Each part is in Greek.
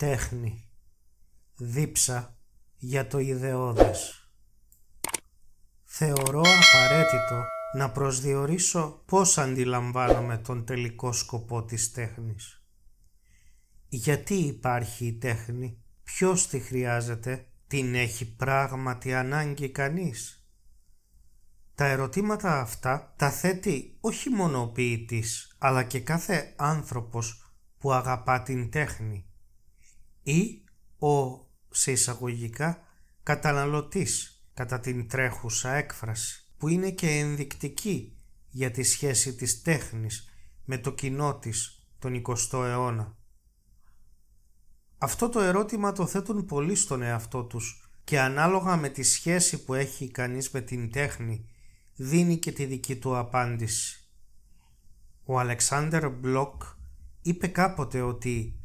τέχνη, δίψα για το ιδεώδες. Θεωρώ απαραίτητο να προσδιορίσω πώς αντιλαμβάνομαι τον τελικό σκοπό της τέχνης. Γιατί υπάρχει η τέχνη, ποιος τη χρειάζεται, την έχει πράγματι ανάγκη κανείς. Τα ερωτήματα αυτά τα θέτει όχι μόνο ο ποιητής, αλλά και κάθε άνθρωπος που αγαπά την τέχνη ή ο σε εισαγωγικά καταναλωτής κατά την τρέχουσα έκφραση που είναι και ενδεικτική για τη σχέση της τέχνης με το κοινό της τον 20ο αιώνα. Αυτό το ερώτημα το θέτουν πολλοί στον εαυτό τους και ανάλογα με τη σχέση που έχει κανείς με την τέχνη δίνει και τη δική του απάντηση. Ο Αλεξάνδερ Μπλοκ είπε κάποτε ότι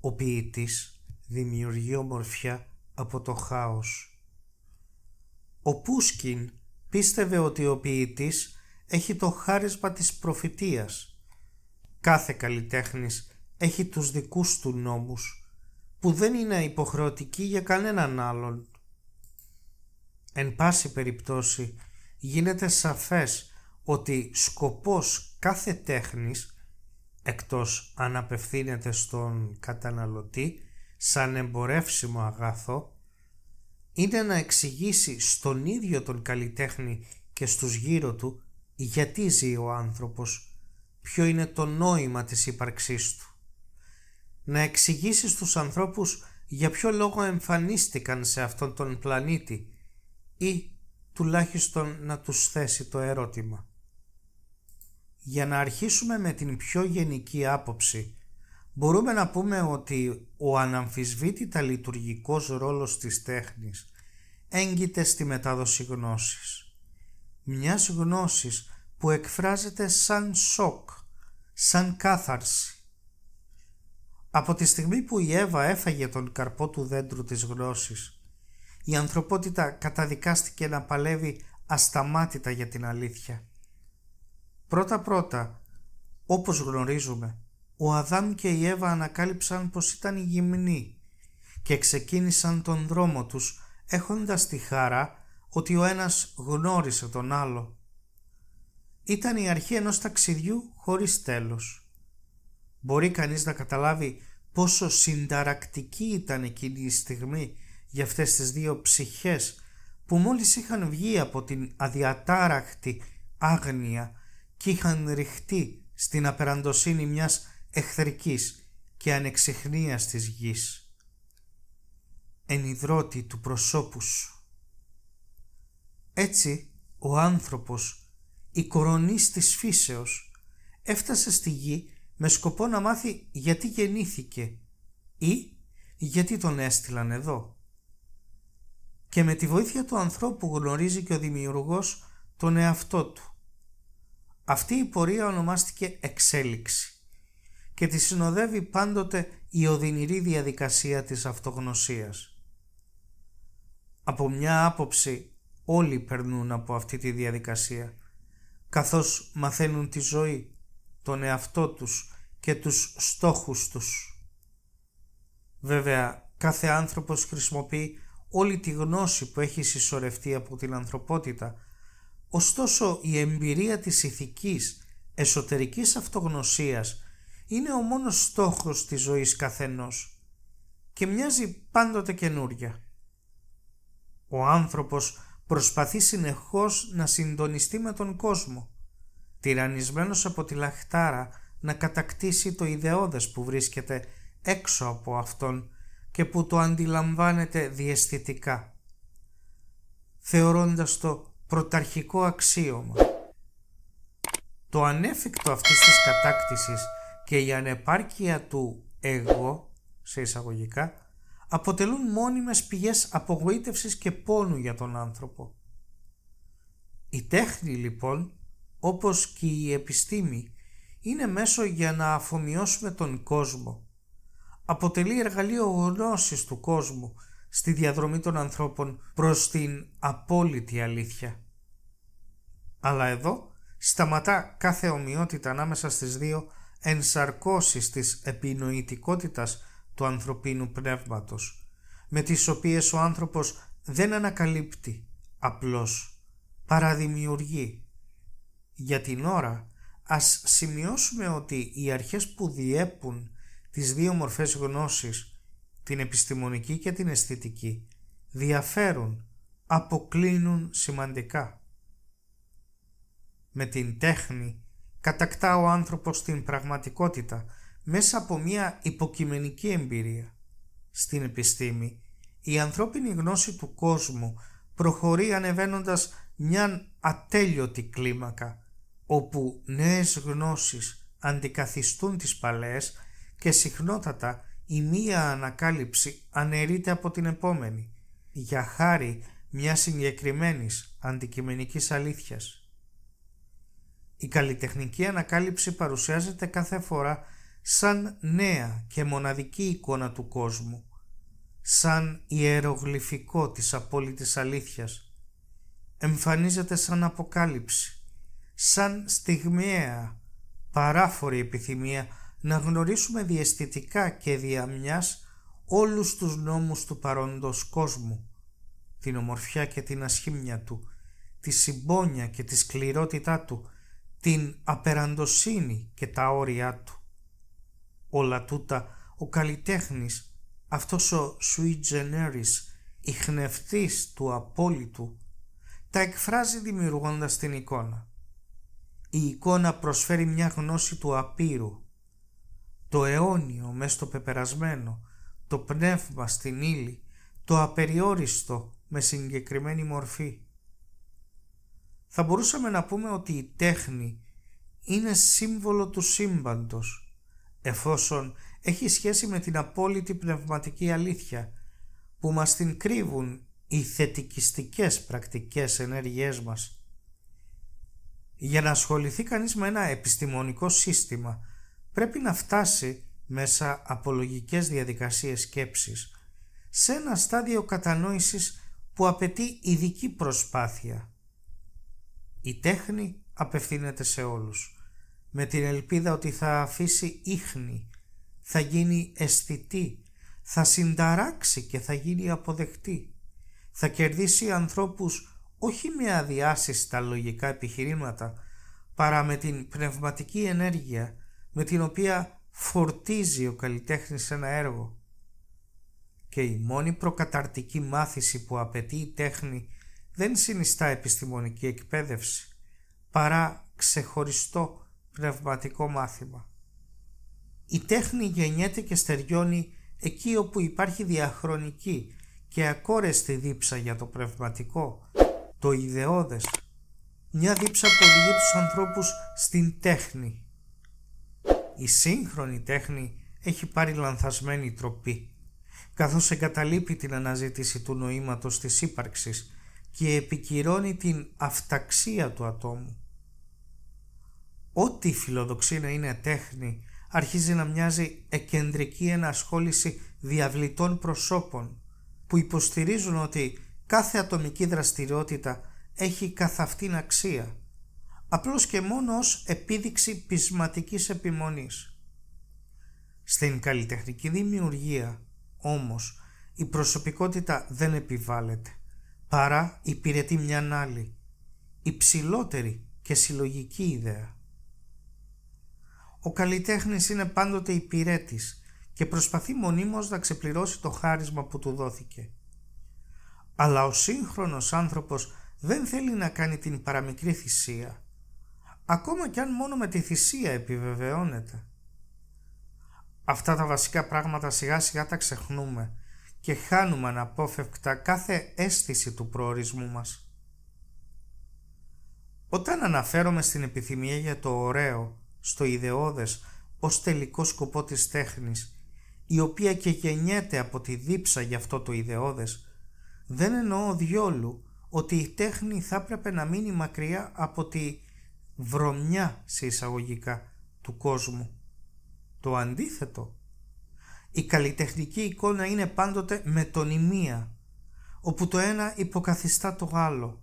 ο ποιητής δημιουργεί ομορφιά από το χάος. Ο Πούσκιν πίστευε ότι ο ποιητής έχει το χάρισμα της προφητείας. Κάθε καλλιτέχνης έχει τους δικούς του νόμους, που δεν είναι υποχρεωτικοί για κανέναν άλλον. Εν πάση περιπτώσει, γίνεται σαφές ότι σκοπός κάθε τέχνης, εκτός αν απευθύνεται στον καταναλωτή, σαν εμπορεύσιμο αγάθο είναι να εξηγήσει στον ίδιο τον καλλιτέχνη και στους γύρω του γιατί ζει ο άνθρωπος, ποιο είναι το νόημα της ύπαρξής του. Να εξηγήσει στους ανθρώπους για ποιο λόγο εμφανίστηκαν σε αυτόν τον πλανήτη ή τουλάχιστον να τους θέσει το ερώτημα. Για να αρχίσουμε με την πιο γενική άποψη μπορούμε να πούμε ότι ο αναμφισβήτητα λειτουργικός ρόλος της τέχνης έγκυται στη μετάδοση γνώσης. Μιας γνώσης που εκφράζεται σαν σοκ, σαν κάθαρση. Από τη στιγμή που η Εύα έφαγε τον καρπό του δέντρου της γνώσης, η ανθρωπότητα καταδικάστηκε να παλεύει ασταμάτητα για την αλήθεια. Πρώτα-πρώτα, όπως γνωρίζουμε, ο Αδάμ και η Εύα ανακάλυψαν πως ήταν γυμνοί και ξεκίνησαν τον δρόμο τους έχοντας τη χαρά ότι ο ένας γνώρισε τον άλλο. Ήταν η αρχή ενός ταξιδιού χωρίς τέλος. Μπορεί κανείς να καταλάβει πόσο συνταρακτική ήταν εκείνη η στιγμή για αυτές τις δύο ψυχές που μόλις είχαν βγει από την αδιατάραχτη άγνοια και είχαν ρηχτεί στην απεραντοσύνη μιας εχθρικής και ανεξιχνίας της γης, εν του προσώπου σου. Έτσι ο άνθρωπος, η κορονής της φύσεως, έφτασε στη γη με σκοπό να μάθει γιατί γεννήθηκε ή γιατί τον έστειλαν εδώ. Και με τη βοήθεια του ανθρώπου γνωρίζει και ο δημιουργός τον εαυτό του. Αυτή η πορεία ονομάστηκε εξέλιξη και τη συνοδεύει πάντοτε η οδυνηρή διαδικασία της αυτογνωσίας. Από μια άποψη όλοι περνούν από αυτή τη διαδικασία, καθώς μαθαίνουν τη ζωή, τον εαυτό τους και τους στόχους τους. Βέβαια, κάθε άνθρωπος χρησιμοποιεί όλη τη γνώση που έχει συσσωρευτεί από την ανθρωπότητα, ωστόσο η εμπειρία της ηθικής, εσωτερικής αυτογνωσίας είναι ο μόνος στόχος της ζωής καθενός και μοιάζει πάντοτε καινούρια. Ο άνθρωπος προσπαθεί συνεχώς να συντονιστεί με τον κόσμο, τυραννισμένος από τη λαχτάρα να κατακτήσει το ιδεώδες που βρίσκεται έξω από αυτόν και που το αντιλαμβάνεται διαισθητικά, θεωρώντας το πρωταρχικό αξίωμα. Το ανέφικτο αυτής της κατάκτησης και η ανεπάρκεια του εγώ, σε εισαγωγικά, αποτελούν μόνιμες πηγές απογοήτευσης και πόνου για τον άνθρωπο. Η τέχνη λοιπόν, όπως και η επιστήμη, είναι μέσο για να αφομοιώσουμε τον κόσμο. Αποτελεί εργαλείο γνώσης του κόσμου στη διαδρομή των ανθρώπων προς την απόλυτη αλήθεια. Αλλά εδώ σταματά κάθε ομοιότητα ανάμεσα στις δύο ενσαρκώσεις της επινοητικότητας του ανθρωπίνου πνεύματος, με τις οποίες ο άνθρωπος δεν ανακαλύπτει, απλώς παραδημιουργεί. Για την ώρα ας σημειώσουμε ότι οι αρχές που διέπουν τις δύο μορφές γνώσης, την επιστημονική και την αισθητική, διαφέρουν, αποκλίνουν σημαντικά. Με την τέχνη κατακτά ο άνθρωπος την πραγματικότητα μέσα από μια υποκειμενική εμπειρία. Στην επιστήμη, η ανθρώπινη γνώση του κόσμου προχωρεί ανεβαίνοντας μια ατέλειωτη κλίμακα, όπου νέες γνώσεις αντικαθιστούν τις παλαιές και συχνότατα η μία ανακάλυψη αναιρείται από την επόμενη, για χάρη μιας συγκεκριμένης αντικειμενικής αλήθειας. Η καλλιτεχνική ανακάλυψη παρουσιάζεται κάθε φορά σαν νέα και μοναδική εικόνα του κόσμου, σαν ιερογλυφικό της απόλυτης αλήθειας. Εμφανίζεται σαν αποκάλυψη, σαν στιγμιαία, παράφορη επιθυμία να γνωρίσουμε διαστητικά και διαμιάς όλους τους νόμους του παρόντος κόσμου, την ομορφιά και την ασχήμια του, τη συμπόνια και τη σκληρότητά του, την απεραντοσύνη και τα όρια του. Όλα τούτα ο καλλιτέχνης, αυτός ο sui generis, χνευτής του απόλυτου, τα εκφράζει δημιουργώντας την εικόνα. Η εικόνα προσφέρει μια γνώση του απείρου, το αιώνιο μες το πεπερασμένο, το πνεύμα στην ύλη, το απεριόριστο με συγκεκριμένη μορφή. Θα μπορούσαμε να πούμε ότι η τέχνη είναι σύμβολο του σύμπαντος, εφόσον έχει σχέση με την απόλυτη πνευματική αλήθεια που μας την κρύβουν οι θετικιστικές πρακτικές ενέργειές μας. Για να ασχοληθεί κανείς με ένα επιστημονικό σύστημα πρέπει να φτάσει μέσα από λογικές διαδικασίες σκέψης σε ένα στάδιο κατανόησης που απαιτεί ειδική προσπάθεια. Η τέχνη απευθύνεται σε όλους με την ελπίδα ότι θα αφήσει ίχνη, θα γίνει αισθητή, θα συνταράξει και θα γίνει αποδεκτή. Θα κερδίσει ανθρώπους όχι με αδιάσυστα τα λογικά επιχειρήματα, παρά με την πνευματική ενέργεια με την οποία φορτίζει ο καλλιτέχνης ένα έργο. Και η μόνη προκαταρτική μάθηση που απαιτεί η τέχνη δεν συνιστά επιστημονική εκπαίδευση παρά ξεχωριστό πνευματικό μάθημα. Η τέχνη γεννιέται και στεριώνει εκεί όπου υπάρχει διαχρονική και ακόρεστη δίψα για το πνευματικό, το ιδεώδες, μια δίψα που οδηγεί τους ανθρώπους στην τέχνη. Η σύγχρονη τέχνη έχει πάρει λανθασμένη τροπή, καθώς εγκαταλείπει την αναζήτηση του νοήματος της ύπαρξης και επικυρώνει την αυταξία του ατόμου. Ό,τι φιλοδοξεί να είναι τέχνη αρχίζει να μοιάζει εκεντρική ενασχόληση διαβλητών προσώπων που υποστηρίζουν ότι κάθε ατομική δραστηριότητα έχει καθ' αυτήν αξία, απλώς και μόνο ως επίδειξη πεισματικής επιμονής. Στην καλλιτεχνική δημιουργία, όμως, η προσωπικότητα δεν επιβάλλεται παρά υπηρετεί μια άλλη, υψηλότερη και συλλογική ιδέα. Ο καλλιτέχνης είναι πάντοτε υπηρέτης και προσπαθεί μονίμως να ξεπληρώσει το χάρισμα που του δόθηκε. Αλλά ο σύγχρονος άνθρωπος δεν θέλει να κάνει την παραμικρή θυσία, ακόμα και αν μόνο με τη θυσία επιβεβαιώνεται. Αυτά τα βασικά πράγματα σιγά σιγά τα ξεχνούμε και χάνουμε αναπόφευκτα κάθε αίσθηση του προορισμού μας. Όταν αναφέρομαι στην επιθυμία για το ωραίο, στο ιδεώδες, ως τελικό σκοπό της τέχνης, η οποία και γεννιέται από τη δίψα για αυτό το ιδεώδες, δεν εννοώ διόλου ότι η τέχνη θα έπρεπε να μείνει μακριά από τη βρωμιά σε εισαγωγικά του κόσμου. Το αντίθετο η καλλιτεχνική εικόνα είναι πάντοτε μετωνυμία, όπου το ένα υποκαθιστά το άλλο,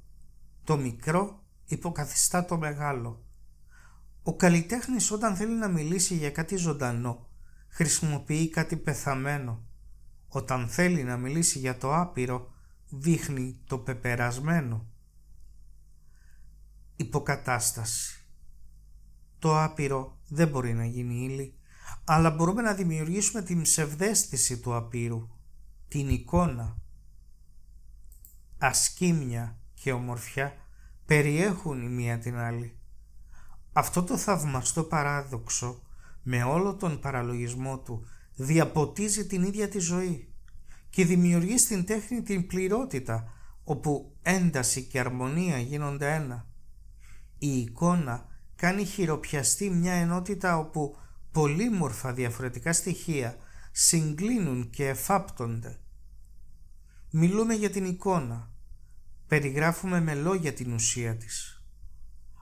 το μικρό υποκαθιστά το μεγάλο. Ο καλλιτέχνης όταν θέλει να μιλήσει για κάτι ζωντανό, χρησιμοποιεί κάτι πεθαμένο. Όταν θέλει να μιλήσει για το άπειρο, δείχνει το πεπερασμένο. Υποκατάσταση Το άπειρο δεν μπορεί να γίνει ύλη, αλλά μπορούμε να δημιουργήσουμε την ψευδέστηση του απείρου, την εικόνα. Ασκήμια και ομορφιά περιέχουν η μία την άλλη. Αυτό το θαυμαστό παράδοξο με όλο τον παραλογισμό του διαποτίζει την ίδια τη ζωή και δημιουργεί στην τέχνη την πληρότητα όπου ένταση και αρμονία γίνονται ένα. Η εικόνα κάνει χειροπιαστή μια ενότητα όπου πολύμορφα διαφορετικά στοιχεία συγκλίνουν και εφάπτονται. Μιλούμε για την εικόνα, περιγράφουμε με λόγια την ουσία της.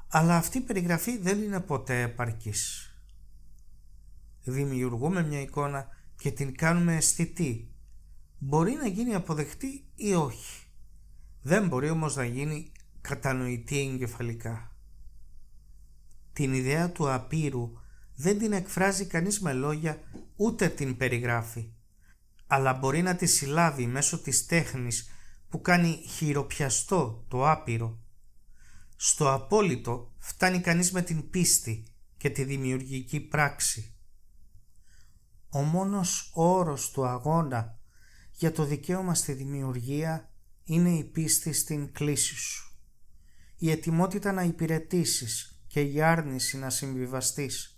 Αλλά αυτή η περιγραφή δεν είναι ποτέ επαρκής. Δημιουργούμε μια εικόνα και την κάνουμε αισθητή. Μπορεί να γίνει αποδεκτή ή όχι. Δεν μπορεί όμως να γίνει κατανοητή εγκεφαλικά. Την ιδέα του απείρου δεν την εκφράζει κανείς με λόγια ούτε την περιγράφει, αλλά μπορεί να τη συλλάβει μέσω της τέχνης που κάνει χειροπιαστό το άπειρο. Στο απόλυτο φτάνει κανείς με την πίστη και τη δημιουργική πράξη. Ο μόνος όρος του αγώνα για το δικαίωμα στη δημιουργία είναι η πίστη στην κλίση σου. Η ετοιμότητα να υπηρετήσεις και η άρνηση να συμβιβαστείς.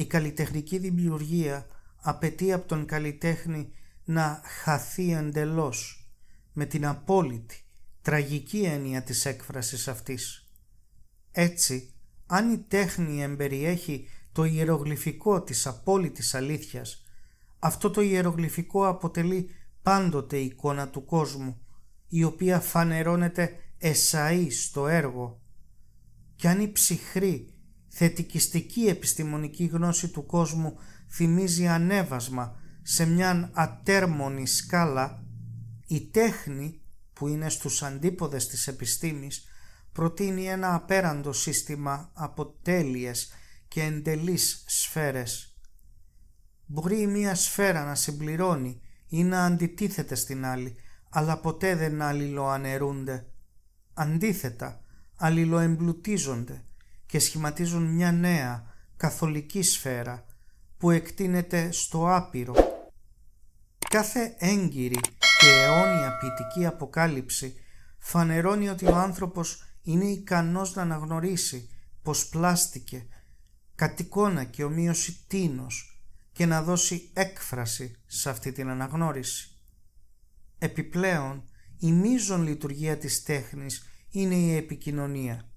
Η καλλιτεχνική δημιουργία απαιτεί από τον καλλιτέχνη να χαθεί εντελώς με την απόλυτη, τραγική έννοια της έκφρασης αυτής. Έτσι, αν η τέχνη εμπεριέχει το ιερογλυφικό της απόλυτης αλήθειας, αυτό το ιερογλυφικό αποτελεί πάντοτε εικόνα του κόσμου, η οποία φανερώνεται εσαΐ στο έργο. Κι αν η ψυχρή θετικιστική επιστημονική γνώση του κόσμου θυμίζει ανέβασμα σε μιαν ατέρμονη σκάλα, η τέχνη που είναι στους αντίποδες της επιστήμης προτείνει ένα απέραντο σύστημα από τέλειες και εντελείς σφαίρες. Μπορεί η μία σφαίρα να συμπληρώνει ή να αντιτίθεται στην άλλη, αλλά ποτέ δεν αλληλοαναιρούνται. Αντίθετα, αλληλοεμπλουτίζονται και σχηματίζουν μια νέα καθολική σφαίρα που εκτείνεται στο άπειρο. Κάθε έγκυρη και αιώνια ποιητική αποκάλυψη φανερώνει ότι ο άνθρωπος είναι ικανός να αναγνωρίσει πως πλάστηκε κατ' εικόνα και ομοίωση τίνος και να δώσει έκφραση σε αυτή την αναγνώριση. Επιπλέον, η μείζον λειτουργία της τέχνης είναι η επικοινωνία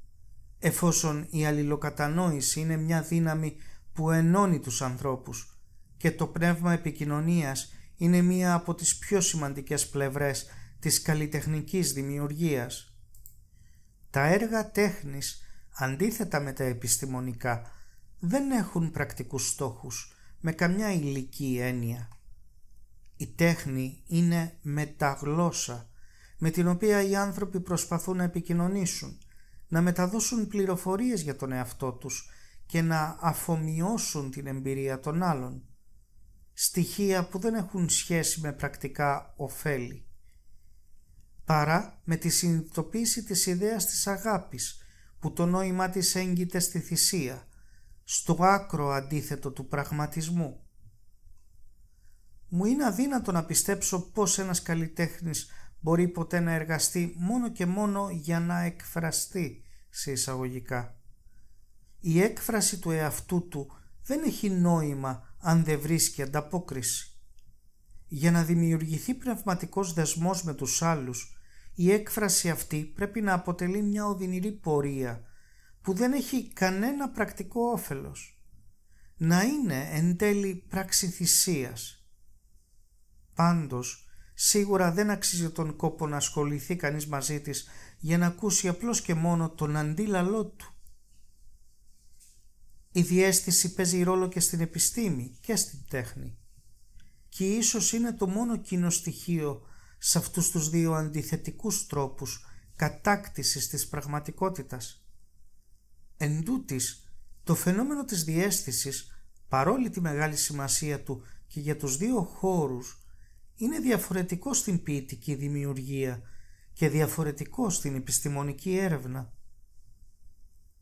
εφόσον η αλληλοκατανόηση είναι μια δύναμη που ενώνει τους ανθρώπους και το πνεύμα επικοινωνίας είναι μία από τις πιο σημαντικές πλευρές της καλλιτεχνικής δημιουργίας. Τα έργα τέχνης, αντίθετα με τα επιστημονικά, δεν έχουν πρακτικούς στόχους με καμιά υλική έννοια. Η τέχνη είναι μεταγλώσσα με την οποία οι άνθρωποι προσπαθούν να επικοινωνήσουν να μεταδώσουν πληροφορίες για τον εαυτό τους και να αφομοιώσουν την εμπειρία των άλλων. Στοιχεία που δεν έχουν σχέση με πρακτικά ωφέλη. Παρά με τη συνειδητοποίηση της ιδέας της αγάπης που το νόημά της έγκυται στη θυσία, στο άκρο αντίθετο του πραγματισμού. Μου είναι αδύνατο να πιστέψω πως ένας καλλιτέχνης μπορεί ποτέ να εργαστεί μόνο και μόνο για να εκφραστεί σε εισαγωγικά. Η έκφραση του εαυτού του δεν έχει νόημα αν δεν βρίσκει ανταπόκριση. Για να δημιουργηθεί πνευματικός δεσμός με τους άλλους, η έκφραση αυτή πρέπει να αποτελεί μια οδυνηρή πορεία που δεν έχει κανένα πρακτικό όφελος. Να είναι εν τέλει πράξη θυσίας. Πάντως, Σίγουρα δεν αξίζει τον κόπο να ασχοληθεί κανείς μαζί της για να ακούσει απλώς και μόνο τον αντίλαλό του. Η διέστηση παίζει ρόλο και στην επιστήμη και στην τέχνη και ίσως είναι το μόνο κοινό στοιχείο σε αυτούς τους δύο αντιθετικούς τρόπους κατάκτησης της πραγματικότητας. Εν τούτης, το φαινόμενο της διέστησης, παρόλη τη μεγάλη σημασία του και για τους δύο χώρους είναι διαφορετικό στην ποιητική δημιουργία και διαφορετικό στην επιστημονική έρευνα.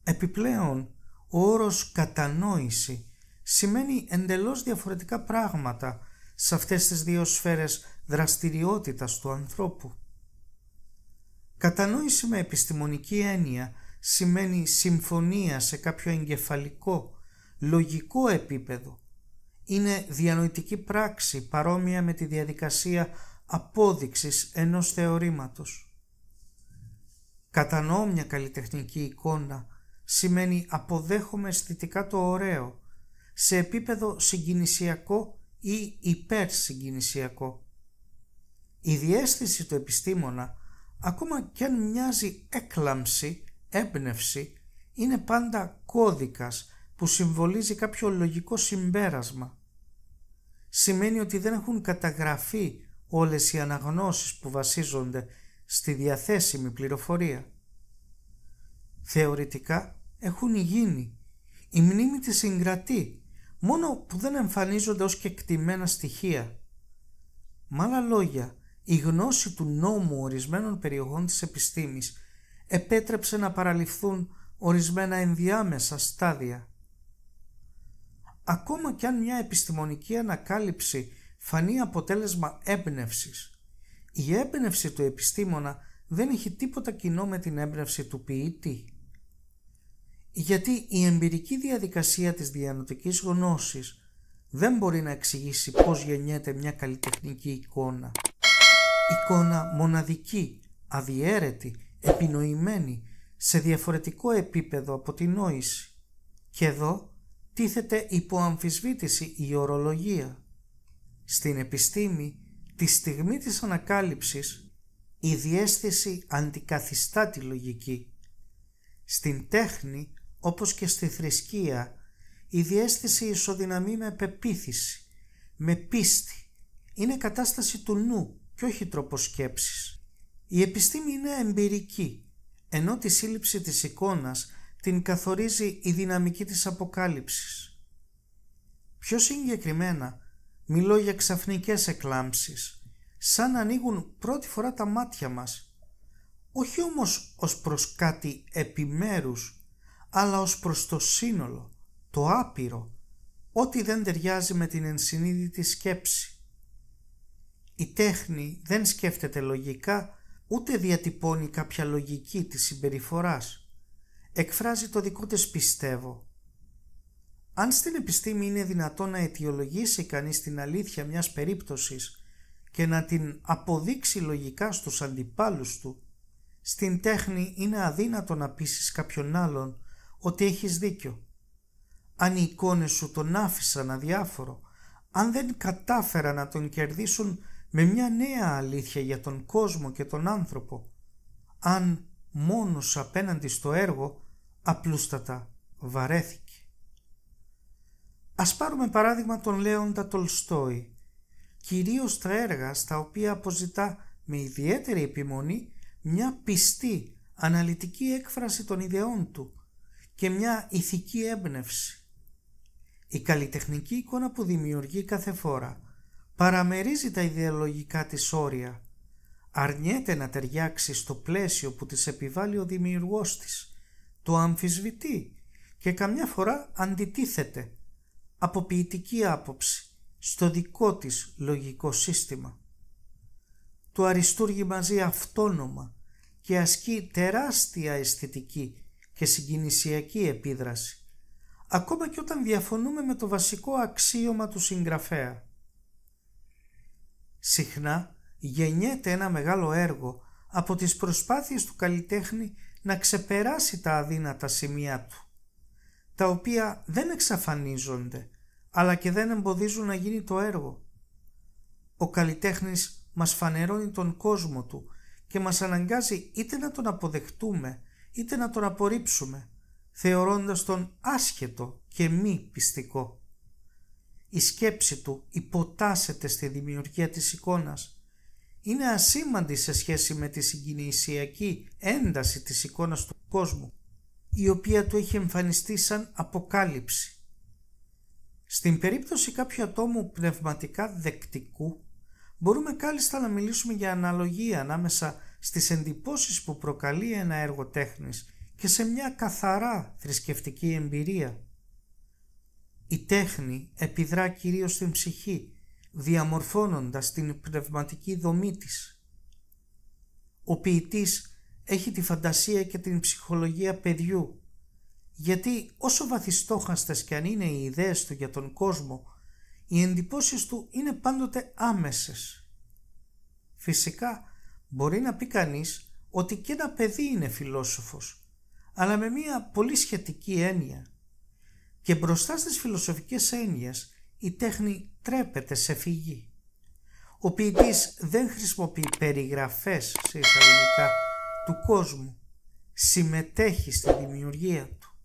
Επιπλέον, ο όρος «κατανόηση» σημαίνει εντελώς διαφορετικά πράγματα σε αυτές τις δύο σφαίρες δραστηριότητας του ανθρώπου. Κατανόηση με επιστημονική έννοια σημαίνει συμφωνία σε κάποιο εγκεφαλικό, λογικό επίπεδο είναι διανοητική πράξη παρόμοια με τη διαδικασία απόδειξης ενός θεωρήματος. Κατανοώ μια καλλιτεχνική εικόνα σημαίνει αποδέχομαι αισθητικά το ωραίο σε επίπεδο συγκινησιακό ή υπερσυγκινησιακό. Η διέστηση του επιστήμονα ακόμα κι αν μοιάζει έκλαμψη, έμπνευση είναι πάντα κώδικας που συμβολίζει κάποιο λογικό συμπέρασμα σημαίνει ότι δεν έχουν καταγραφεί όλες οι αναγνώσεις που βασίζονται στη διαθέσιμη πληροφορία. Θεωρητικά έχουν γίνει. Η μνήμη τη συγκρατεί, μόνο που δεν εμφανίζονται ως κεκτημένα στοιχεία. Με άλλα λόγια, η γνώση του νόμου ορισμένων περιοχών της επιστήμης επέτρεψε να παραληφθούν ορισμένα ενδιάμεσα στάδια ακόμα κι αν μια επιστημονική ανακάλυψη φανεί αποτέλεσμα έμπνευσης. Η έμπνευση του επιστήμονα δεν έχει τίποτα κοινό με την έμπνευση του ποιητή. Γιατί η εμπειρική διαδικασία της διανοτικής γνώσης δεν μπορεί να εξηγήσει πώς γεννιέται μια καλλιτεχνική εικόνα. Εικόνα μοναδική, αδιέρετη, επινοημένη, σε διαφορετικό επίπεδο από την νόηση. Και εδώ τίθεται υπό αμφισβήτηση η ορολογία. Στην επιστήμη, τη στιγμή της ανακάλυψης, η διέστηση αντικαθιστά τη λογική. Στην τέχνη, όπως και στη θρησκεία, η διέστηση ισοδυναμεί με πεποίθηση, με πίστη. Είναι κατάσταση του νου και όχι τρόπος σκέψης. Η επιστήμη είναι εμπειρική, ενώ τη σύλληψη της εικόνας την καθορίζει η δυναμική της αποκάλυψης. Πιο συγκεκριμένα μιλώ για ξαφνικές εκλάμψεις, σαν να ανοίγουν πρώτη φορά τα μάτια μας, όχι όμως ως προς κάτι επιμέρους, αλλά ως προς το σύνολο, το άπειρο, ό,τι δεν ταιριάζει με την ενσυνείδητη σκέψη. Η τέχνη δεν σκέφτεται λογικά, ούτε διατυπώνει κάποια λογική της συμπεριφοράς εκφράζει το δικό της πιστεύω. Αν στην επιστήμη είναι δυνατόν να αιτιολογήσει κανείς την αλήθεια μιας περίπτωσης και να την αποδείξει λογικά στους αντιπάλους του, στην τέχνη είναι αδύνατο να πείσει κάποιον άλλον ότι έχεις δίκιο. Αν οι εικόνες σου τον άφησαν αδιάφορο, αν δεν κατάφερα να τον κερδίσουν με μια νέα αλήθεια για τον κόσμο και τον άνθρωπο, αν μόνος απέναντι στο έργο απλούστατα βαρέθηκε. Ας πάρουμε παράδειγμα τον Λέοντα Τολστόη, κυρίως τα έργα στα οποία αποζητά με ιδιαίτερη επιμονή μια πιστή αναλυτική έκφραση των ιδεών του και μια ηθική έμπνευση. Η καλλιτεχνική εικόνα που δημιουργεί κάθε φορά παραμερίζει τα ιδεολογικά της όρια, αρνιέται να ταιριάξει στο πλαίσιο που της επιβάλλει ο δημιουργός της το αμφισβητεί και καμιά φορά αντιτίθεται από ποιητική άποψη στο δικό της λογικό σύστημα. Το αριστούργει μαζί αυτόνομα και ασκεί τεράστια αισθητική και συγκινησιακή επίδραση, ακόμα και όταν διαφωνούμε με το βασικό αξίωμα του συγγραφέα. Συχνά γεννιέται ένα μεγάλο έργο από τις προσπάθειες του καλλιτέχνη να ξεπεράσει τα αδύνατα σημεία του, τα οποία δεν εξαφανίζονται, αλλά και δεν εμποδίζουν να γίνει το έργο. Ο καλλιτέχνης μας φανερώνει τον κόσμο του και μας αναγκάζει είτε να τον αποδεχτούμε είτε να τον απορρίψουμε, θεωρώντας τον άσχετο και μη πιστικό. Η σκέψη του υποτάσσεται στη δημιουργία της εικόνας είναι ασήμαντη σε σχέση με τη συγκινησιακή ένταση της εικόνας του κόσμου, η οποία του έχει εμφανιστεί σαν αποκάλυψη. Στην περίπτωση κάποιου ατόμου πνευματικά δεκτικού, μπορούμε κάλλιστα να μιλήσουμε για αναλογία ανάμεσα στις εντυπώσεις που προκαλεί ένα έργο τέχνης και σε μια καθαρά θρησκευτική εμπειρία. Η τέχνη επιδρά κυρίως στην ψυχή διαμορφώνοντας την πνευματική δομή της. Ο ποιητής έχει τη φαντασία και την ψυχολογία παιδιού, γιατί όσο βαθιστόχαστες και αν είναι οι ιδέες του για τον κόσμο, οι εντυπώσεις του είναι πάντοτε άμεσες. Φυσικά, μπορεί να πει κανείς ότι και ένα παιδί είναι φιλόσοφος, αλλά με μία πολύ σχετική έννοια. Και μπροστά στις φιλοσοφικές έννοιες η τέχνη τρέπεται σε φυγή. Ο ποιητής δεν χρησιμοποιεί περιγραφές σε εισαγωγικά του κόσμου, συμμετέχει στη δημιουργία του.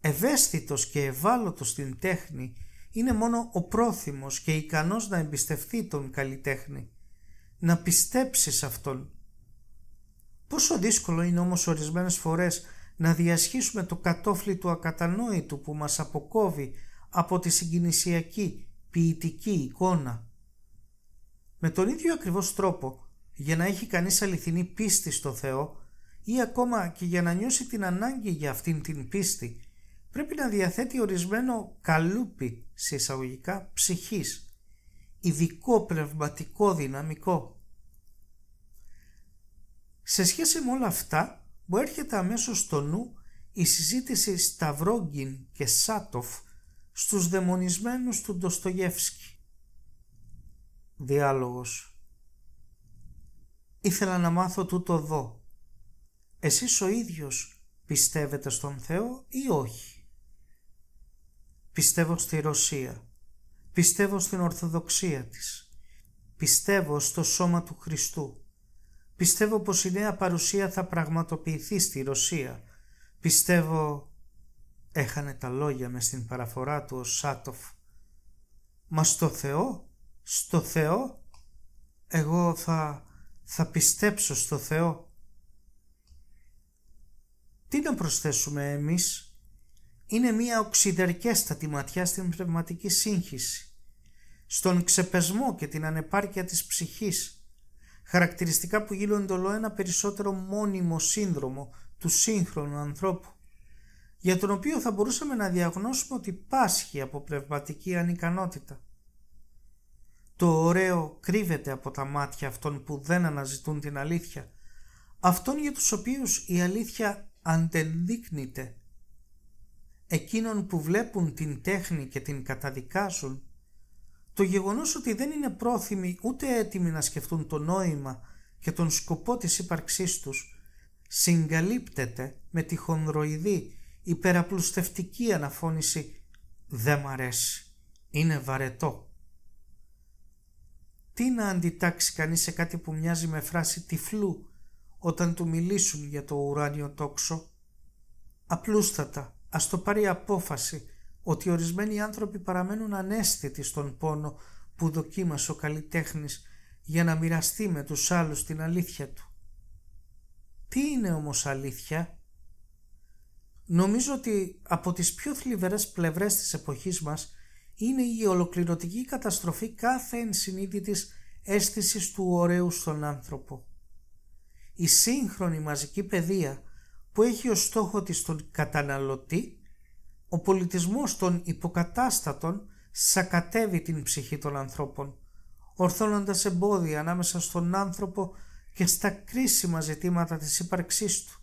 Ευαίσθητος και ευάλωτος στην τέχνη είναι μόνο ο πρόθυμος και ικανός να εμπιστευτεί τον καλλιτέχνη, να πιστέψει σε αυτόν. Πόσο δύσκολο είναι όμως ορισμένες φορές να διασχίσουμε το κατόφλι του ακατανόητου που μας αποκόβει από τη συγκινησιακή ποιητική εικόνα. Με τον ίδιο ακριβώς τρόπο, για να έχει κανείς αληθινή πίστη στο Θεό ή ακόμα και για να νιώσει την ανάγκη για αυτήν την πίστη, πρέπει να διαθέτει ορισμένο καλούπι σε εισαγωγικά ψυχής, ειδικό πνευματικό δυναμικό. Σε σχέση με όλα αυτά, μου έρχεται αμέσως στο νου η συζήτηση Σταυρόγγιν και Σάτοφ στους δαιμονισμένους του Ντοστογεύσκη. Διάλογος Ήθελα να μάθω τούτο εδώ. Εσείς ο ίδιος πιστεύετε στον Θεό ή όχι. Πιστεύω στη Ρωσία. Πιστεύω στην Ορθοδοξία της. Πιστεύω στο σώμα του Χριστού. Πιστεύω πως η νέα παρουσία θα πραγματοποιηθεί στη Ρωσία. Πιστεύω έχανε τα λόγια μες στην παραφορά του ο Σάτοφ. «Μα στο Θεό, στο Θεό, εγώ θα, θα πιστέψω στο Θεό». Τι να προσθέσουμε εμείς, είναι μία οξυδερκέστατη ματιά στην πνευματική σύγχυση, στον ξεπεσμό και την ανεπάρκεια της ψυχής, χαρακτηριστικά που γίνονται όλο ένα περισσότερο μόνιμο σύνδρομο του σύγχρονου ανθρώπου για τον οποίο θα μπορούσαμε να διαγνώσουμε ότι πάσχει από πνευματική ανικανότητα. Το ωραίο κρύβεται από τα μάτια αυτών που δεν αναζητούν την αλήθεια, αυτών για τους οποίους η αλήθεια αντεδείκνυται. Εκείνων που βλέπουν την τέχνη και την καταδικάζουν, το γεγονός ότι δεν είναι πρόθυμοι ούτε έτοιμοι να σκεφτούν το νόημα και τον σκοπό της ύπαρξής τους, συγκαλύπτεται με τη χονδροειδή υπεραπλουστευτική αναφώνηση «Δεν μ' αρέσει, είναι βαρετό». Τι να αντιτάξει κανείς σε κάτι που μοιάζει με φράση τυφλού όταν του μιλήσουν για το ουράνιο τόξο. Απλούστατα, ας το πάρει απόφαση ότι ορισμένοι άνθρωποι παραμένουν ανέσθητοι στον πόνο που δοκίμασε ο καλλιτέχνης για να μοιραστεί με τους άλλους την αλήθεια του. Τι είναι όμως αλήθεια, Νομίζω ότι από τις πιο θλιβερές πλευρές της εποχής μας είναι η ολοκληρωτική καταστροφή κάθε ενσυνείδητης αίσθησης του ωραίου στον άνθρωπο. Η σύγχρονη μαζική παιδεία που έχει ως στόχο της τον καταναλωτή, ο πολιτισμός των υποκατάστατων σακατεύει την ψυχή των ανθρώπων, ορθώνοντας εμπόδια ανάμεσα στον άνθρωπο και στα κρίσιμα ζητήματα της ύπαρξής του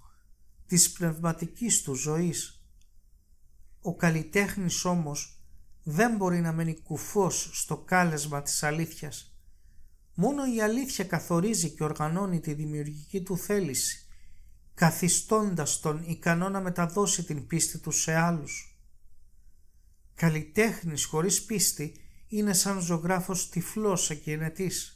της πνευματικής του ζωής. Ο καλλιτέχνης όμως δεν μπορεί να μένει κουφός στο κάλεσμα της αλήθειας. Μόνο η αλήθεια καθορίζει και οργανώνει τη δημιουργική του θέληση, καθιστώντας τον ικανό να μεταδώσει την πίστη του σε άλλους. Καλλιτέχνης χωρίς πίστη είναι σαν ζωγράφος τυφλός ακινετής.